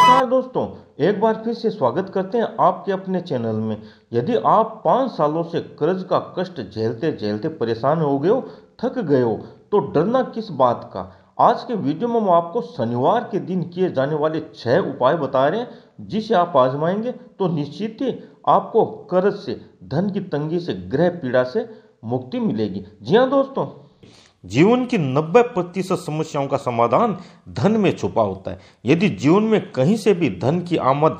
नमस्कार दोस्तों एक बार फिर से स्वागत करते हैं आपके अपने चैनल में यदि आप पाँच सालों से कर्ज का कष्ट झेलते झेलते परेशान हो गए हो थक गए हो तो डरना किस बात का आज के वीडियो में हम आपको शनिवार के दिन किए जाने वाले छह उपाय बता रहे हैं जिसे आप आजमाएंगे तो निश्चित ही आपको कर्ज से धन की तंगी से गृह पीड़ा से मुक्ति मिलेगी जी हाँ दोस्तों जीवन की 90 प्रतिशत समस्याओं का समाधान धन में छुपा होता है यदि जीवन में कहीं से भी धन की आमद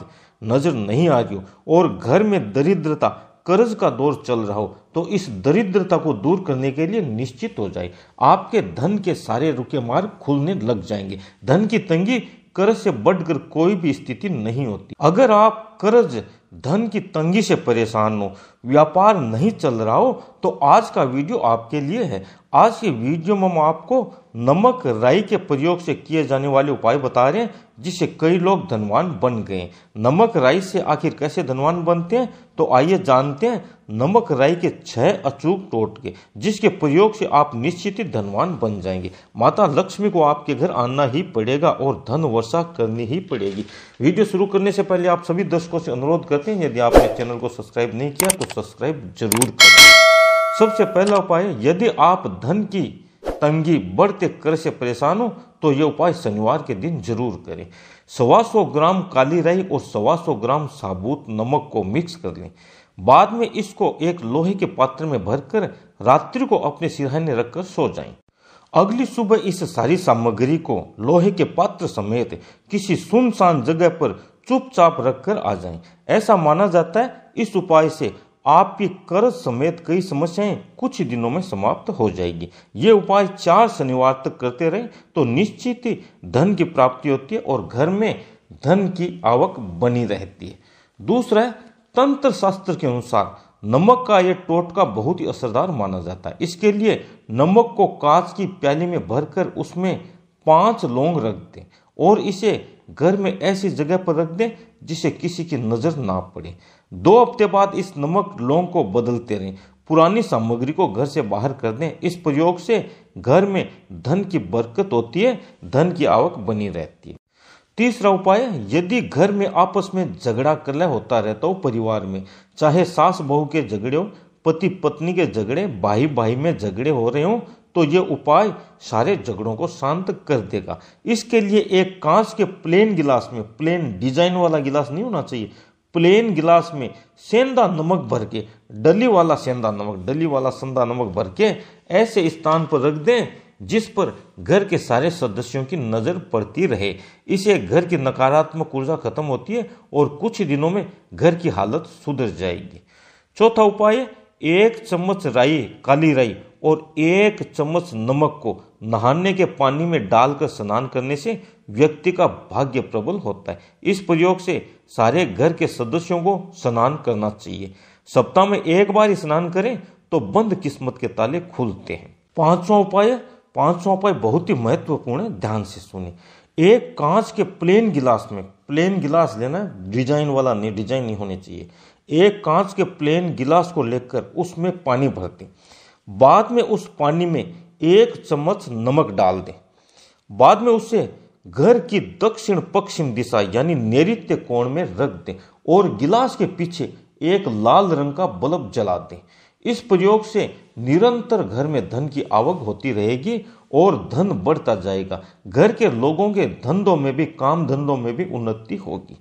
नजर नहीं आ रही हो और घर में दरिद्रता कर्ज का दौर चल रहा हो तो इस दरिद्रता को दूर करने के लिए निश्चित हो जाए आपके धन के सारे रुके मार्ग खुलने लग जाएंगे धन की तंगी कर्ज से बढ़कर कोई भी स्थिति नहीं होती अगर आप कर्ज धन की तंगी से परेशान हो व्यापार नहीं चल रहा हो तो आज का वीडियो आपके लिए है आज के वीडियो में हम आपको नमक राई के प्रयोग से किए जाने वाले उपाय बता रहे हैं जिससे कई लोग धनवान बन गए नमक राई से आखिर कैसे धनवान बनते हैं तो आइए जानते हैं नमक राई के छह अचूक टोटके जिसके प्रयोग से आप निश्चित ही धनवान बन जाएंगे माता लक्ष्मी को आपके घर आना ही पड़ेगा और धन वर्षा करनी ही पड़ेगी वीडियो शुरू करने से पहले आप सभी दर्शकों से अनुरोध कर करते हैं यदि आपने चैनल को सब्सक्राइब नहीं किया तो सब्सक्राइब जरूर करें सबसे पहला उपाय यदि आप धन की तंगी बढ़ते कर से परेशान हो तो यह उपाय शनिवार के दिन जरूर करें सवा सौ ग्राम काली राई और सवा सौ ग्राम साबुत नमक को मिक्स कर लें बाद में इसको एक लोहे के पात्र में भरकर रात्रि को अपने सिरहाने रखकर सो जाएं। अगली सुबह इस सारी सामग्री को लोहे के पात्र समेत किसी सुनसान जगह पर चुपचाप रखकर आ जाएं। ऐसा माना जाता है इस उपाय से आपकी कर्ज समेत कई समस्याएं कुछ दिनों में समाप्त हो जाएगी ये उपाय चार शनिवार तक करते रहे तो निश्चित ही धन की प्राप्ति होती है और घर में धन की आवक बनी रहती है दूसरा है तंत्र शास्त्र के अनुसार नमक का यह टोटका बहुत ही असरदार माना जाता है इसके लिए नमक को कांच की प्याली में भरकर उसमें पांच लौंग रख दें और इसे घर में ऐसी जगह पर रख दें जिसे किसी की नज़र ना पड़े दो हफ्ते बाद इस नमक लौंग को बदलते रहें पुरानी सामग्री को घर से बाहर कर दें इस प्रयोग से घर में धन की बरकत होती है धन की आवक बनी रहती है तीसरा उपाय यदि घर में आपस में झगड़ा कलह होता रहता हो परिवार में चाहे सास बहू के झगड़े हो पति पत्नी के झगड़े भाई भाई में झगड़े हो रहे हो तो ये उपाय सारे झगड़ों को शांत कर देगा इसके लिए एक कांच के प्लेन गिलास में प्लेन डिजाइन वाला गिलास नहीं होना चाहिए प्लेन गिलास में सेंधा नमक भर के डली वाला सेंधा नमक डली वाला संधा नमक भर के ऐसे स्थान पर रख दें जिस पर घर के सारे सदस्यों की नज़र पड़ती रहे इसे घर की नकारात्मक ऊर्जा खत्म होती है और कुछ दिनों में घर की हालत सुधर जाएगी चौथा उपाय एक चम्मच राई काली राई और एक चम्मच नमक को नहाने के पानी में डालकर स्नान करने से व्यक्ति का भाग्य प्रबल होता है इस प्रयोग से सारे घर के सदस्यों को स्नान करना चाहिए सप्ताह में एक बार स्नान करें तो बंद किस्मत के ताले खुलते हैं पांचवा उपाय पांचवा उपाय बहुत ही महत्वपूर्ण है ध्यान से सुने एक कांच के प्लेन गिलास में प्लेन गिलास लेना डिजाइन वाला नहीं डिजाइन नहीं होने चाहिए एक कांच के प्लेन गिलास को लेकर उसमें पानी भर दें बाद में उस पानी में एक चम्मच नमक डाल दें बाद में उसे घर की दक्षिण पश्चिम दिशा यानी नैऋत्य कोण में रख दें और गिलास के पीछे एक लाल रंग का बल्ब जला दें इस प्रयोग से निरंतर घर में धन की आवक होती रहेगी और धन बढ़ता जाएगा घर के लोगों के धंधों में भी काम धंधों में भी उन्नति होगी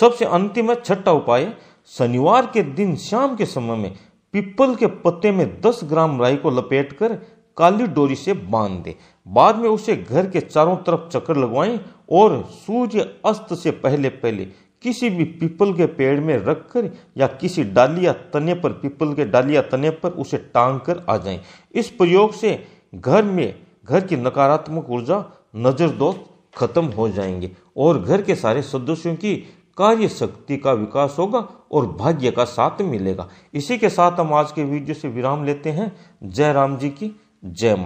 सबसे अंतिम है छठा उपाय शनिवार के दिन शाम के समय में पीपल के पत्ते में 10 ग्राम राई को लपेटकर काली डोरी से बांध दें बाद में उसे घर के चारों तरफ चक्कर लगवाएं और सूर्य अस्त से पहले पहले किसी भी पीपल के पेड़ में रखकर या किसी डाली या तने पर पीपल के डाली या तने पर उसे टांग कर आ जाएं। इस प्रयोग से घर में घर की नकारात्मक ऊर्जा नज़र दोस्त खत्म हो जाएंगे और घर के सारे सदस्यों की कार्य शक्ति का विकास होगा और भाग्य का साथ मिलेगा इसी के साथ हम आज के वीडियो से विराम लेते हैं जय राम जी की जय